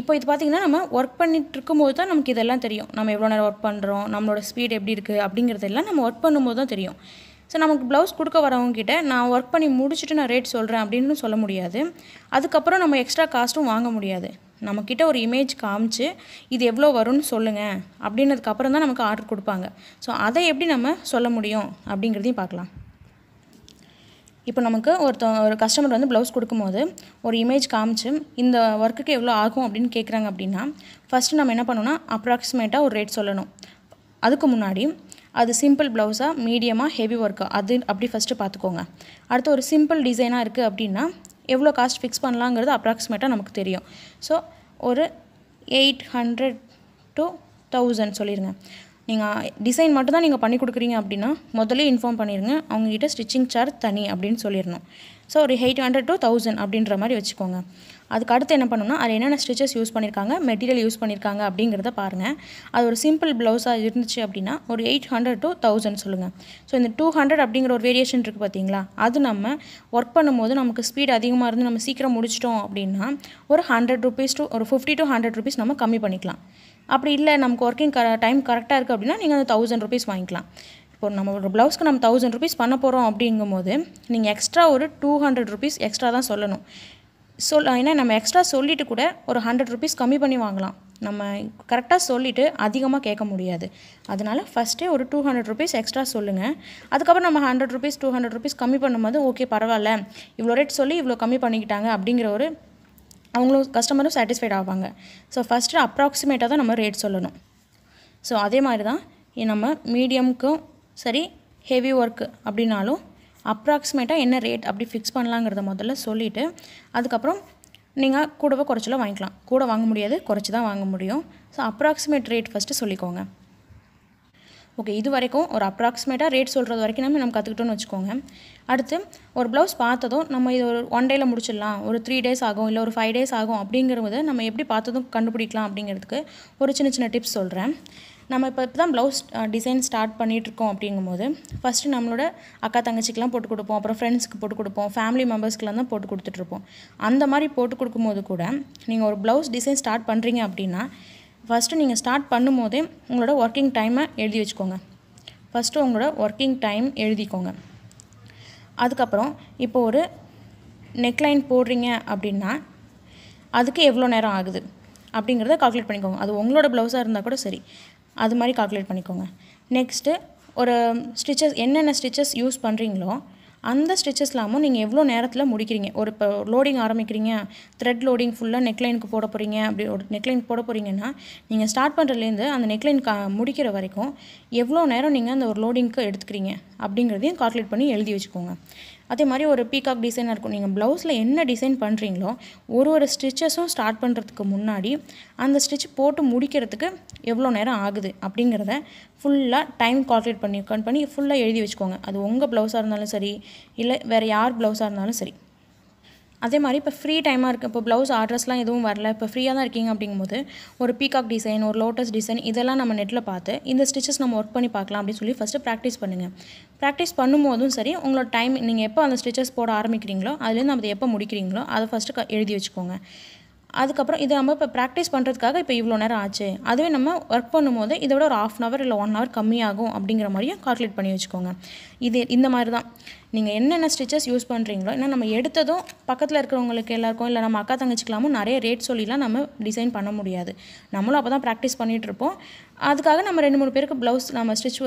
இப்போ இது பார்த்திங்கன்னா நம்ம ஒர்க் பண்ணிட்டு இருக்கும்போது தான் நமக்கு இதெல்லாம் தெரியும் நம்ம எவ்வளோ நேரம் ஒர்க் பண்ணுறோம் நம்மளோட ஸ்பீட் எப்படி இருக்குது அப்படிங்கிறதெல்லாம் நம்ம ஒர்க் பண்ணும்போது தான் தெரியும் ஸோ நமக்கு ப்ளவுஸ் கொடுக்க வரவங்கக்கிட்ட நான் ஒர்க் பண்ணி முடிச்சுட்டு நான் ரேட் சொல்கிறேன் அப்படின்னு சொல்ல முடியாது அதுக்கப்புறம் நம்ம எக்ஸ்ட்ரா காஸ்ட்டும் வாங்க முடியாது நம்மக்கிட்ட ஒரு இமேஜ் காமிச்சு இது எவ்வளோ வரும்னு சொல்லுங்கள் அப்படின்னதுக்கப்புறம் தான் நமக்கு ஆர்டர் கொடுப்பாங்க ஸோ அதை எப்படி நம்ம சொல்ல முடியும் அப்படிங்கிறதையும் பார்க்கலாம் இப்போ நமக்கு ஒருத்த ஒரு கஸ்டமர் வந்து ப்ளவுஸ் கொடுக்கும்போது ஒரு இமேஜ் காமிச்சு இந்த ஒர்க்குக்கு எவ்வளோ ஆகும் அப்படின்னு கேட்குறாங்க அப்படின்னா ஃபஸ்ட்டு நம்ம என்ன பண்ணோம்னா அப்ராக்சிமேட்டாக ஒரு ரேட் சொல்லணும் அதுக்கு முன்னாடி அது சிம்பிள் ப்ளவுஸாக மீடியமாக ஹெவி ஒர்க்கு அது அப்படி ஃபஸ்ட்டு பார்த்துக்கோங்க அடுத்து ஒரு சிம்பிள் டிசைனாக இருக்குது அப்படின்னா எவ்வளோ காஸ்ட் ஃபிக்ஸ் பண்ணலாங்கிறது அப்ராக்சிமேட்டாக நமக்கு தெரியும் ஸோ ஒரு எயிட் ஹண்ட்ரட் டு தௌசண்ட் சொல்லிடுங்க நீங்கள் டிசைன் மட்டும்தான் நீங்கள் பண்ணி கொடுக்குறீங்க அப்படின்னா முதலே இன்ஃபார்ம் பண்ணிடுங்க அவங்ககிட்ட ஸ்டிச்சிங் சார்ஜ் தனி அப்படின்னு சொல்லிடணும் ஸோ ஒரு எயிட் ஹண்ட்ரட் டு தௌசண்ட் அப்படின்ற மாதிரி வச்சுக்கோங்க அதுக்கு அடுத்து என்ன பண்ணணும்னா அது என்னென்ன ஸ்டிச்சஸ் யூஸ் பண்ணியிருக்காங்க மெட்டீரியல் யூஸ் பண்ணியிருக்காங்க அப்படிங்கிறத பாருங்கள் அது ஒரு சிம்பிள் ப்ளவுஸாக இருந்துச்சு அப்படின்னா ஒரு எயிட் ஹண்ட்ரட் டு தௌசண்ட் சொல்லுங்கள் ஸோ இந்த டூ ஹண்ட்ரட் அப்படிங்கிற ஒரு வேரியேஷன் இருக்குது பார்த்தீங்களா அது நம்ம ஒர்க் பண்ணும்போது நமக்கு ஸ்பீட் அதிகமாக இருந்து நம்ம சீக்கிரம் முடிச்சிட்டோம் அப்படின்னா ஒரு ஹண்ட்ரட் ருபீஸ் டு ஒரு ஃபிஃப்டி டு ஹண்ட்ரட் ருபீஸ் நம்ம கம்மி பண்ணிக்கலாம் அப்படி இல்லை நமக்கு ஒர்க்கிங் க டைம் கரெக்டாக இருக்குது அப்படின்னா நீங்கள் அந்த தௌசண்ட் ருபீஸ் வாங்கிக்கலாம் இப்போ நம்ம ஒரு ப்ளவுஸ்க்கு நம்ம தௌசண்ட் ருபீஸ் பண்ண போகிறோம் அப்படிங்கும் போது நீங்கள் எக்ஸ்ட்ரா ஒரு டூ ஹண்ட்ரட் ருபீஸ் எக்ஸ்ட்ரா தான் சொல்லணும் சொல் ஏன்னா நம்ம எக்ஸ்ட்ரா சொல்லிவிட்டு கூட ஒரு ஹண்ட்ரட் ருபீஸ் கம்மி பண்ணி வாங்கலாம் நம்ம கரெக்டாக சொல்லிவிட்டு அதிகமாக கேட்க முடியாது அதனால் ஃபஸ்ட்டே ஒரு டூ ஹண்ட்ரட் ருபீஸ் எக்ஸ்ட்ரா சொல்லுங்கள் அதுக்கப்புறம் நம்ம hundred rupees two hundred rupees கம்மி பண்ணும்போது ஓகே பரவாயில்ல இவ்வளோ ரேட் சொல்லி இவ்வளோ கம்மி பண்ணிக்கிட்டாங்க அப்படிங்கிற ஒரு அவங்களும் கஸ்டமரும் சாட்டிஸ்ஃபைட் ஆவாங்க ஸோ ஃபஸ்ட்டு அப்ராக்சிமேட்டாக தான் நம்ம ரேட் சொல்லணும் ஸோ அதே மாதிரி தான் நம்ம மீடியம்க்கும் சரி ஹெவி ஒர்க்கு அப்படின்னாலும் அப்ராக்சிமேட்டாக என்ன ரேட் அப்படி ஃபிக்ஸ் பண்ணலாங்கிறத முதல்ல சொல்லிவிட்டு அதுக்கப்புறம் நீங்கள் கூடவோ குறைச்சலோ வாங்கிக்கலாம் கூட வாங்க முடியாது குறைச்சி தான் வாங்க முடியும் ஸோ அப்ராக்சிமேட் ரேட் ஃபஸ்ட்டு சொல்லிக்கோங்க ஓகே இது வரைக்கும் ஒரு அப்ராக்சிமேட்டாக ரேட் சொல்கிறது வரைக்கும் நம்ம நம்ம கற்றுக்கிட்டோன்னு வச்சுக்கோங்க அடுத்து ஒரு ப்ளவுஸ் பார்த்ததும் நம்ம இது ஒரு ஒன் டேயில் முடிச்சிடலாம் ஒரு த்ரீ டேஸ் ஆகும் இல்லை ஒரு ஃபைவ் டேஸ் ஆகும் அப்படிங்கிறது நம்ம எப்படி பார்த்ததும் கண்டுபிடிக்கலாம் அப்படிங்கிறதுக்கு ஒரு சின்ன சின்ன டிப்ஸ் சொல்கிறேன் நம்ம இப்போ இப்போ தான் ப்ளவுஸ் டிசைன் ஸ்டார்ட் பண்ணிகிட்ருக்கோம் அப்படிங்கும்போது ஃபஸ்ட்டு நம்மளோட அக்கா தங்கச்சிக்கெலாம் போட்டு கொடுப்போம் அப்புறம் ஃப்ரெண்ட்ஸ்க்கு போட்டு கொடுப்போம் ஃபேமிலி மெம்பர்ஸ்க்கெலாம் தான் போட்டு கொடுத்துட்ருப்போம் அந்த மாதிரி போட்டு கொடுக்கும்போது கூட நீங்கள் ஒரு ப்ளவுஸ் டிசைன் ஸ்டார்ட் பண்ணுறீங்க அப்படின்னா ஃபஸ்ட்டு நீங்கள் ஸ்டார்ட் பண்ணும் போதே உங்களோட ஒர்க்கிங் டைமை எழுதி வச்சுக்கோங்க ஃபஸ்ட்டு உங்களோட ஒர்க்கிங் டைம் எழுதிக்கோங்க அதுக்கப்புறம் இப்போ ஒரு நெக்லைன் போடுறீங்க அப்படின்னா அதுக்கு எவ்வளோ நேரம் ஆகுது அப்படிங்கிறத கால்குலேட் பண்ணிக்கோங்க அது உங்களோட ப்ளவுஸாக இருந்தால் கூட சரி அது மாதிரி கால்குலேட் பண்ணிக்கோங்க நெக்ஸ்ட்டு ஒரு ஸ்டிச்சஸ் என்னென்ன ஸ்டிச்சஸ் யூஸ் பண்ணுறீங்களோ அந்த ஸ்டிச்சஸ் இல்லாமல் நீங்கள் எவ்வளோ நேரத்தில் முடிக்கிறீங்க ஒரு இப்போ லோடிங் ஆரம்பிக்கிறீங்க த்ரெட் லோடிங் ஃபுல்லாக நெக்லைனுக்கு போட போகிறீங்க அப்படி ஒரு நெக்லைன் போட போகிறீங்கன்னா நீங்கள் ஸ்டார்ட் பண்ணுறதுலேருந்து அந்த நெக்லைன் கா முடிக்கிற வரைக்கும் எவ்வளோ நேரம் நீங்கள் அந்த ஒரு லோடிங்க்கு எடுத்துக்கிறீங்க அப்படிங்கிறதையும் கால்குலேட் பண்ணி எழுதி வச்சுக்கோங்க அதே மாதிரி ஒரு பீகாக் டிசைனாக இருக்கும் நீங்கள் ப்ளவுஸில் என்ன டிசைன் பண்ணுறீங்களோ ஒரு ஒரு ஸ்டிச்சஸும் ஸ்டார்ட் பண்ணுறதுக்கு முன்னாடி அந்த ஸ்டிச் போட்டு முடிக்கிறதுக்கு எவ்வளோ நேரம் ஆகுது அப்படிங்கிறத ஃபுல்லாக டைம் கால்குலேட் பண்ணி கவுண்ட் பண்ணி ஃபுல்லாக எழுதி வச்சுக்கோங்க அது உங்கள் ப்ளவுஸாக இருந்தாலும் சரி இல்லை வேறு யார் ப்ளவுஸாக இருந்தாலும் சரி அதே மாதிரி இப்போ ஃப்ரீ டைமாக இருக்குது இப்போ ப்ளவுஸ் ஆர்டர்ஸ்லாம் எதுவும் வரல இப்போ ஃப்ரீயாக தான் இருக்கீங்க அப்படிங்கும்போது ஒரு பீகாக் டிசைன் ஒரு லோட்டஸ் டிசைன் இதெல்லாம் நம்ம நெட்டில் பார்த்து இந்த ஸ்டிச்சஸ் நம்ம ஒர்க் பண்ணி பார்க்கலாம் அப்படின்னு சொல்லி ஃபஸ்ட்டு ப்ராக்டிஸ் பண்ணுங்கள் ப்ராக்டிஸ் பண்ணும்போதும் சரி உங்களோட டைம் நீங்கள் எப்போ அந்த ஸ்டிச்சஸ் போட ஆரம்பிக்கிறீங்களோ அதுலேருந்து அதை எப்போ முடிக்கிறீங்களோ அதை ஃபஸ்ட்டு எழுதி வச்சுக்கோங்க அதுக்கப்புறம் இது நம்ம இப்போ ப்ராக்டிஸ் பண்ணுறதுக்காக இப்போ இவ்வளோ நேரம் ஆச்சு அதுவே நம்ம ஒர்க் பண்ணும்போது இதை விட ஒரு ஆஃப் அன் ஹவர் இல்லை ஒன் ஹவர் கம்மியாகும் அப்படிங்கிற மாதிரியும் கால்குலேட் பண்ணி வச்சுக்கோங்க இது இந்த மாதிரி தான் நீங்கள் என்னென்ன ஸ்டிச்சஸ் யூஸ் பண்ணுறீங்களோ ஏன்னா நம்ம எடுத்ததும் பக்கத்தில் இருக்கிறவங்களுக்கு எல்லாருக்கும் இல்லை நம்ம அக்கா தங்கச்சிக்கலாமோ நிறைய ரேட் சொல்லிலாம் நம்ம டிசைன் பண்ண முடியாது நம்மளும் அப்போ தான் ப்ராக்டிஸ் பண்ணிகிட்ருப்போம் அதுக்காக நம்ம ரெண்டு மூணு பேருக்கு ப்ளவுஸ் நம்ம ஸ்டிச்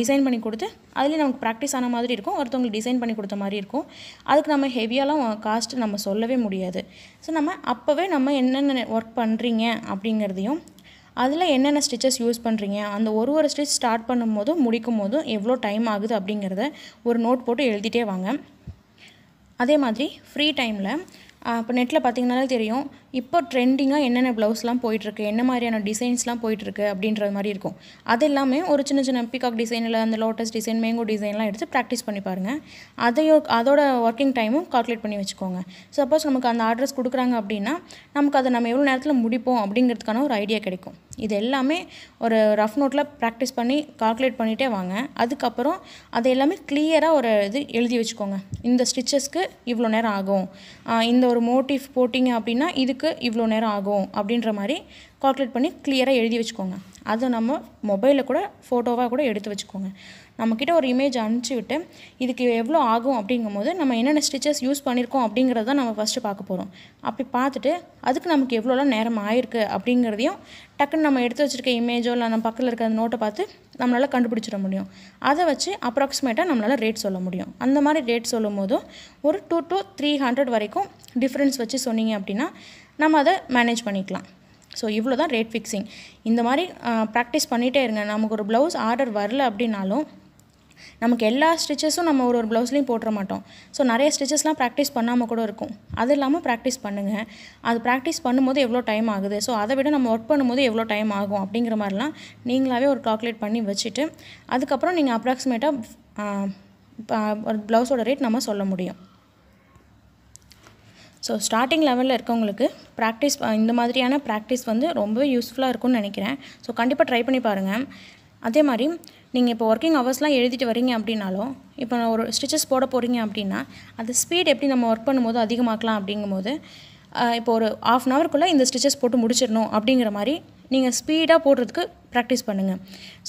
டிசைன் பண்ணி கொடுத்து அதுலேயும் நமக்கு ப்ராக்டிஸ் ஆன மாதிரி இருக்கும் ஒருத்தவங்களுக்கு டிசைன் பண்ணி கொடுத்த மாதிரி இருக்கும் அதுக்கு நம்ம ஹெவியாலாம் காஸ்ட் நம்ம சொல்லவே முடியாது ஸோ நம்ம அப்போவே நம்ம என்னென்ன ஒர்க் பண்ணுறீங்க அப்படிங்கிறதையும் அதில் என்னென்ன ஸ்டிச்சஸ் யூஸ் பண்ணுறீங்க அந்த ஒரு ஒரு ஸ்டிச் ஸ்டார்ட் பண்ணும் போதும் முடிக்கும் போதும் எவ்வளோ டைம் ஆகுது அப்படிங்கிறத ஒரு நோட் போட்டு எழுதிட்டே வாங்க அதே மாதிரி ஃப்ரீ டைமில் இப்போ நெட்டில் பார்த்தீங்கனாலே தெரியும் இப்போ ட்ரெண்டிங்காக என்னென்ன ப்ளவுஸ்லாம் போயிட்டுருக்கு என்ன மாதிரியான டிசைன்ஸ்லாம் போயிட்டுருக்கு அப்படின்றது மாதிரி இருக்கும் அது எல்லாமே ஒரு சின்ன சின்ன பிகாக் டிசைனில் அந்த லோட்டஸ் டிசைன் மேங்கோ டிசைன்லாம் எடுத்து ப்ராக்டிஸ் பண்ணி பாருங்கள் அதையோ அதோட ஒர்க்கிங் டைமும் கால்குலேட் பண்ணி வச்சுக்கோங்க சப்போஸ் நமக்கு அந்த அட்ரஸ் கொடுக்குறாங்க அப்படின்னா நமக்கு அதை நம்ம எவ்வளோ நேரத்தில் முடிப்போம் அப்படிங்கிறதுக்கான ஒரு ஐடியா கிடைக்கும் இது எல்லாமே ஒரு ரஃப் நோட்டில் ப்ராக்டிஸ் பண்ணி கால்குலேட் பண்ணிகிட்டே வாங்க அதுக்கப்புறம் அதை எல்லாமே கிளியராக ஒரு இது எழுதி வச்சுக்கோங்க இந்த ஸ்டிச்சஸ்க்கு இவ்வளோ நேரம் ஆகும் இந்த ஒரு மோட்டிவ் போட்டிங்க அப்படின்னா இதுக்கு நமக்கு இவ்வளோ நேரம் ஆகும் அப்படின்ற மாதிரி கால்குலேட் பண்ணி கிளியராக எழுதி வச்சுக்கோங்க அதை நம்ம மொபைலில் கூட ஃபோட்டோவாக கூட எடுத்து வச்சுக்கோங்க நம்மக்கிட்ட ஒரு இமேஜ் அனுப்பிச்சி விட்டு இதுக்கு எவ்வளோ ஆகும் அப்படிங்கும் போது நம்ம என்னென்ன ஸ்டிச்சஸ் யூஸ் பண்ணியிருக்கோம் அப்படிங்கிறத நம்ம ஃபஸ்ட்டு பார்க்க போகிறோம் அப்படி பார்த்துட்டு அதுக்கு நமக்கு எவ்வளோலாம் நேரம் ஆயிருக்கு அப்படிங்கிறதையும் டக்குன்னு நம்ம எடுத்து வச்சுருக்க இமேஜோ இல்லை நம்ம பக்கத்தில் இருக்கிற அந்த நோட்டை பார்த்து நம்மளால் கண்டுபிடிச்சிட முடியும் அதை வச்சு அப்ராக்சிமேட்டாக நம்மளால் ரேட் சொல்ல முடியும் அந்த மாதிரி ரேட் சொல்லும் போதும் ஒரு டூ டு த்ரீ ஹண்ட்ரட் வரைக்கும் டிஃப்ரென்ஸ் வச்சு சொன்னீங்க அப்படின்னா நம்ம அதை மேனேஜ் பண்ணிக்கலாம் ஸோ இவ்வளோ தான் ரேட் ஃபிக்ஸிங் இந்த மாதிரி ப்ராக்டிஸ் பண்ணிகிட்டே இருங்க நமக்கு ஒரு ப்ளவுஸ் ஆர்டர் வரல அப்படின்னாலும் நமக்கு எல்லா ஸ்டிச்சஸும் நம்ம ஒரு ஒரு ப்ளவுஸ்லேயும் போட்டுற மாட்டோம் ஸோ நிறைய ஸ்டிச்சஸ்லாம் ப்ராக்டிஸ் பண்ணாமல் கூட இருக்கும் அது இல்லாமல் ப்ராக்டிஸ் பண்ணுங்கள் அது ப்ராக்டிஸ் பண்ணும்போது எவ்வளோ டைம் ஆகுது ஸோ அதை விட நம்ம ஒர்க் பண்ணும்போது எவ்வளோ டைம் ஆகும் அப்படிங்கிற மாதிரிலாம் நீங்களாகவே ஒரு கால்குலேட் பண்ணி வச்சுட்டு அதுக்கப்புறம் நீங்கள் அப்ராக்சிமேட்டாக ஒரு ப்ளவுஸோட ரேட் நம்ம சொல்ல முடியும் ஸோ ஸ்டார்டிங் லெவலில் இருக்கவங்களுக்கு ப்ராக்டிஸ் இந்த மாதிரியான ப்ராக்டிஸ் வந்து ரொம்ப யூஸ்ஃபுல்லாக இருக்கும்னு நினைக்கிறேன் ஸோ கண்டிப்பாக ட்ரை பண்ணி பாருங்கள் அதே மாதிரி நீங்கள் இப்போ ஒர்க்கிங் ஹவர்ஸ்லாம் எழுதிட்டு வரீங்க அப்படின்னாலும் இப்போ நான் ஒரு ஸ்டிச்சஸ் போட போகிறீங்க அப்படின்னா அது ஸ்பீட் எப்படி நம்ம ஒர்க் பண்ணும்போது அதிகமாக்கலாம் அப்படிங்கும்போது இப்போ ஒரு ஆஃப் அன் ஹவருக்குள்ளே இந்த ஸ்டிச்சஸ் போட்டு முடிச்சிடணும் அப்படிங்கிற மாதிரி நீங்கள் ஸ்பீடாக போடுறதுக்கு ப்ராக்டிஸ் பண்ணுங்கள்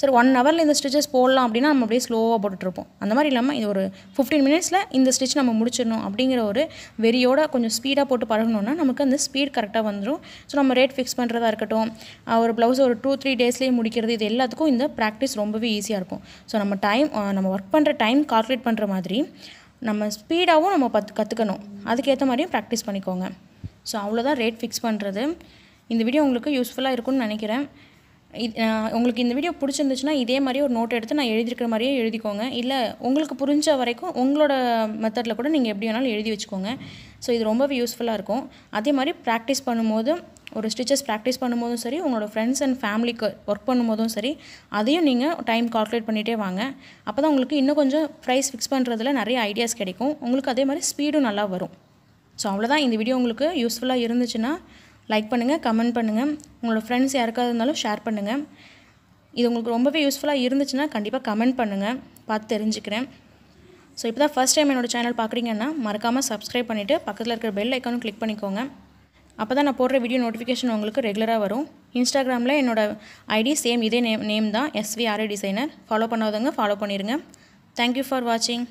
சார் ஒன் ஹவரில் இந்த ஸ்டிச்சஸ் போடலாம் அப்படின்னா நம்ம அப்படியே ஸ்லோவாக போட்டுட்ருப்போம் அந்த மாதிரி இல்லாமல் இது ஒரு ஃபிஃப்டீன் மினிட்ஸில் இந்த ஸ்டிச் நம்ம முடிச்சிடணும் அப்படிங்கிற ஒரு வெறியோட கொஞ்சம் ஸ்பீடாக போட்டு பழகணுன்னா நமக்கு அந்த ஸ்பீட் கரெக்டாக வந்துடும் ஸோ நம்ம ரேட் ஃபிக்ஸ் பண்ணுறதா இருக்கட்டும் ஒரு ப்ளவுஸ் ஒரு டூ த்ரீ டேஸ்லேயே முடிக்கிறது இது எல்லாத்துக்கும் இந்த ப்ராக்டிஸ் ரொம்பவே ஈஸியாக இருக்கும் ஸோ நம்ம டைம் நம்ம ஒர்க் பண்ணுற டைம் கால்குலேட் பண்ணுற மாதிரி நம்ம ஸ்பீடாகவும் நம்ம பத் கற்றுக்கணும் அதுக்கேற்ற மாதிரியும் ப்ராக்டிஸ் பண்ணிக்கோங்க ஸோ அவ்வளோதான் ரேட் ஃபிக்ஸ் பண்ணுறது இந்த வீடியோ உங்களுக்கு யூஸ்ஃபுல்லாக இருக்கும்னு நினைக்கிறேன் இது உங்களுக்கு இந்த வீடியோ பிடிச்சிருந்துச்சுன்னா இதே மாதிரி ஒரு நோட் எடுத்து நான் எழுதியிருக்கிற மாதிரியே எழுதிக்கோங்க இல்லை உங்களுக்கு புரிஞ்ச வரைக்கும் உங்களோட மெத்தடில் கூட நீங்கள் எப்படி வேணாலும் எழுதி வச்சுக்கோங்க ஸோ இது ரொம்பவே யூஸ்ஃபுல்லாக இருக்கும் அதே மாதிரி ப்ராக்டிஸ் பண்ணும்போது ஒரு ஸ்டிச்சஸ் ப்ராக்டிஸ் பண்ணும்போதும் சரி உங்களோட ஃப்ரெண்ட்ஸ் அண்ட் ஃபேமிலிக்கு ஒர்க் பண்ணும்போதும் சரி அதையும் நீங்கள் டைம் கால்குலேட் பண்ணிகிட்டே வாங்க அப்போ தான் உங்களுக்கு இன்னும் கொஞ்சம் ப்ரைஸ் ஃபிக்ஸ் பண்ணுறதுல நிறைய ஐடியாஸ் கிடைக்கும் உங்களுக்கு அதே மாதிரி ஸ்பீடும் நல்லா வரும் ஸோ அவ்வளோதான் இந்த வீடியோ உங்களுக்கு யூஸ்ஃபுல்லாக இருந்துச்சுன்னா லைக் பண்ணுங்கள் கமெண்ட் பண்ணுங்கள் உங்களோட ஃப்ரெண்ட்ஸ் யாருக்காக இருந்தாலும் ஷேர் பண்ணுங்கள் இது உங்களுக்கு ரொம்பவே யூஸ்ஃபுல்லாக இருந்துச்சுன்னா கண்டிப்பாக கமெண்ட் பண்ணுங்கள் பார்த்து தெரிஞ்சுக்கிறேன் ஸோ இப்போ தான் ஃபஸ்ட் டைம் என்னோடய சேனல் பார்க்குறீங்கன்னா மறக்காமல் சப்ஸ்கிரைப் பண்ணிவிட்டு பக்கத்தில் இருக்கிற பெல் ஐக்கானும் கிளிக் பண்ணிக்கோங்க அப்போ தான் நான் போடுற வீடியோ நோட்டிஃபிகேஷன் உங்களுக்கு ரெகுலராக வரும் இன்ஸ்டாகிராமில் என்னோடய ஐடி சேம் இதே நேம் நேம் தான் எஸ்விஆர்ஏ டிசைனர் ஃபாலோ பண்ணாதவங்க ஃபாலோ பண்ணிடுங்க தேங்க்யூ ஃபார் வாட்சிங்